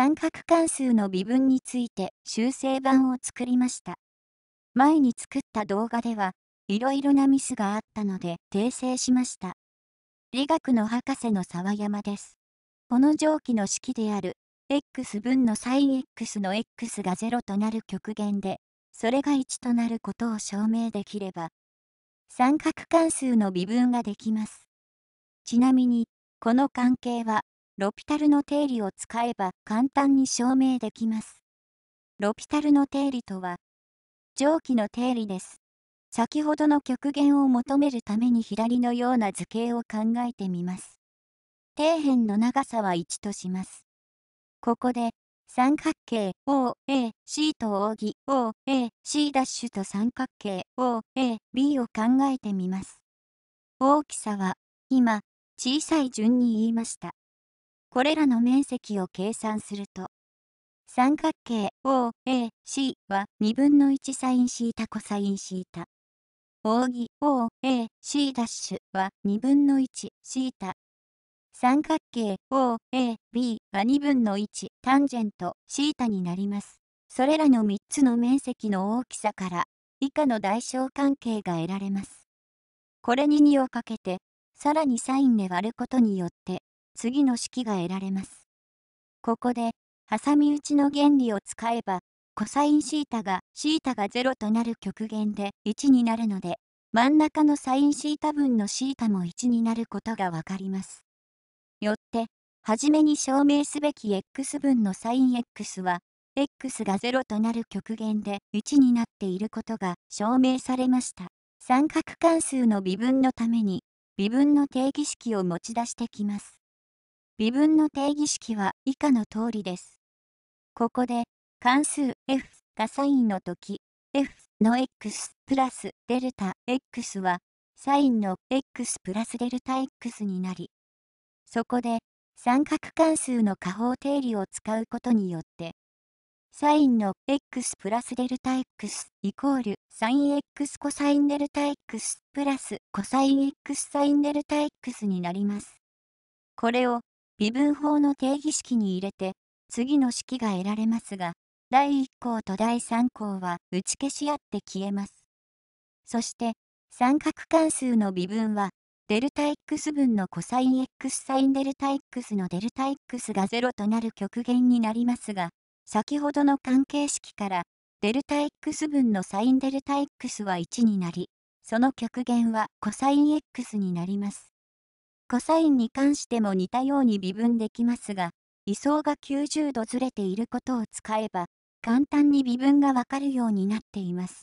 三角関数の微分について修正版を作りました。前に作った動画では、いろいろなミスがあったので訂正しました。理学の博士の沢山です。この蒸気の式である x 分の sinx の x が0となる極限で、それが1となることを証明できれば、三角関数の微分ができます。ちなみに、この関係はロピタルの定理を使えば簡単に証明できます。ロピタルの定理とは、蒸気の定理です。先ほどの極限を求めるために左のような図形を考えてみます。底辺の長さは1とします。ここで、三角形 OAC と扇 OAC' と三角形 OAB を考えてみます。大きさは、今、小さい順に言いました。これらの面積を計算すると、三角形 OAC は2分の1サインシータコサインシータ。扇 OAC' ダッシュは2分の1シータ。三角形 OAB は2分の1タンジェントシータになります。それらの3つの面積の大きさから以下の代償関係が得られます。これに2をかけて、さらにサインで割ることによって、次の式が得られます。ここで、挟み打ちの原理を使えば、コサインシータが、シータが0となる極限で1になるので、真ん中のサインシータ分のシータも1になることがわかります。よって、はじめに証明すべき x 分のサイン x は、x が0となる極限で1になっていることが証明されました。三角関数の微分のために、微分の定義式を持ち出してきます。微分の定義式は以下の通りです。ここで、関数 f がサインの時、f の x プラスデルタ x は、サインの x プラスデルタ x になり、そこで、三角関数の加法定理を使うことによって、サインの x プラスデルタ x イコールサイン x コサインデルタ x プラスコサイン x サインデルタ x になります。これを微分法の定義式に入れて、次の式が得られますが、第1項と第3項は打ち消し合って消えます。そして、三角関数の微分は、デルタ x 分のコサイン x サインデルタ x のデルタ x が0となる極限になりますが、先ほどの関係式から、デルタ x 分のサインデルタ x は1になり、その極限はコサイン x になります。コサインに関しても似たように微分できますが、位相が90度ずれていることを使えば、簡単に微分がわかるようになっています。